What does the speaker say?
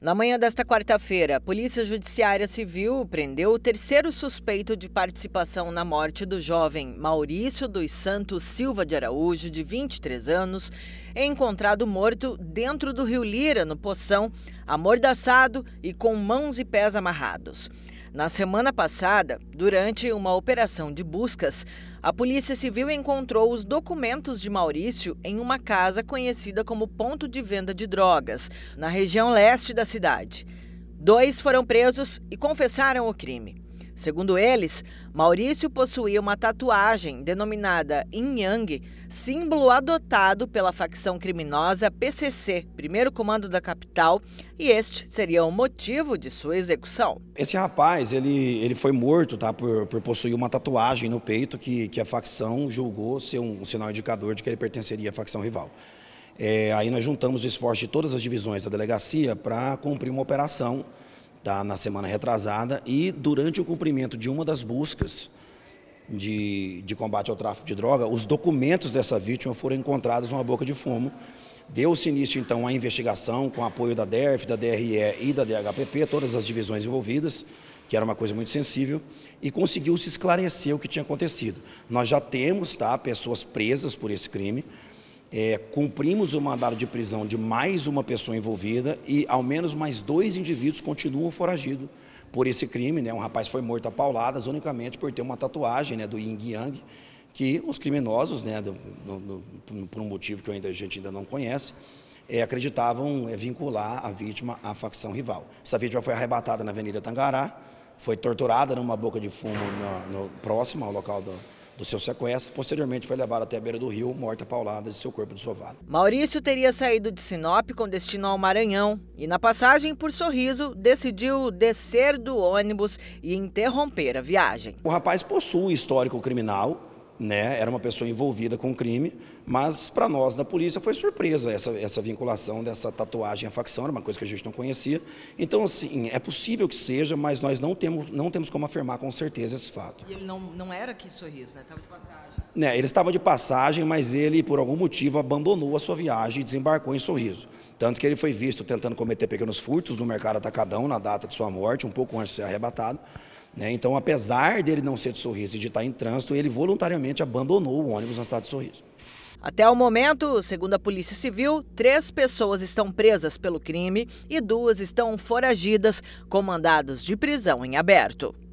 Na manhã desta quarta-feira, a Polícia Judiciária Civil prendeu o terceiro suspeito de participação na morte do jovem Maurício dos Santos Silva de Araújo, de 23 anos, encontrado morto dentro do rio Lira, no Poção, amordaçado e com mãos e pés amarrados. Na semana passada, durante uma operação de buscas, a Polícia Civil encontrou os documentos de Maurício em uma casa conhecida como ponto de venda de drogas, na região leste da cidade. Dois foram presos e confessaram o crime. Segundo eles, Maurício possuía uma tatuagem denominada Yin Yang, símbolo adotado pela facção criminosa PCC, primeiro comando da capital, e este seria o motivo de sua execução. Esse rapaz, ele, ele foi morto tá, por, por possuir uma tatuagem no peito que, que a facção julgou ser um, um sinal indicador de que ele pertenceria à facção rival. É, aí nós juntamos o esforço de todas as divisões da delegacia para cumprir uma operação tá, na semana retrasada, e durante o cumprimento de uma das buscas de, de combate ao tráfico de droga, os documentos dessa vítima foram encontrados numa boca de fumo. Deu-se início, então, à investigação com apoio da DERF, da DRE e da DHPP, todas as divisões envolvidas, que era uma coisa muito sensível, e conseguiu-se esclarecer o que tinha acontecido. Nós já temos tá, pessoas presas por esse crime, é, cumprimos o mandado de prisão de mais uma pessoa envolvida e ao menos mais dois indivíduos continuam foragidos por esse crime. Né? Um rapaz foi morto a pauladas unicamente por ter uma tatuagem né, do Ying Yang, que os criminosos, né, do, no, no, por um motivo que ainda, a gente ainda não conhece, é, acreditavam é, vincular a vítima à facção rival. Essa vítima foi arrebatada na Avenida Tangará, foi torturada numa boca de fumo no, no, próximo ao local do, do seu sequestro. Posteriormente foi levada até a beira do rio, morta paulada e seu corpo dissovado. Maurício teria saído de Sinop com destino ao Maranhão e na passagem por Sorriso decidiu descer do ônibus e interromper a viagem. O rapaz possui histórico criminal, né, era uma pessoa envolvida com crime, mas para nós da polícia foi surpresa essa, essa vinculação dessa tatuagem à facção, era uma coisa que a gente não conhecia. Então, assim, é possível que seja, mas nós não temos, não temos como afirmar com certeza esse fato. E ele não, não era aqui sorriso, né? Estava de passagem. Né, ele estava de passagem, mas ele, por algum motivo, abandonou a sua viagem e desembarcou em sorriso. Tanto que ele foi visto tentando cometer pequenos furtos no mercado Atacadão na data de sua morte, um pouco antes de ser arrebatado. Né? Então, apesar dele não ser de Sorriso e de estar em trânsito, ele voluntariamente abandonou o ônibus na cidade de Sorriso. Até o momento, segundo a Polícia Civil, três pessoas estão presas pelo crime e duas estão foragidas com mandados de prisão em aberto.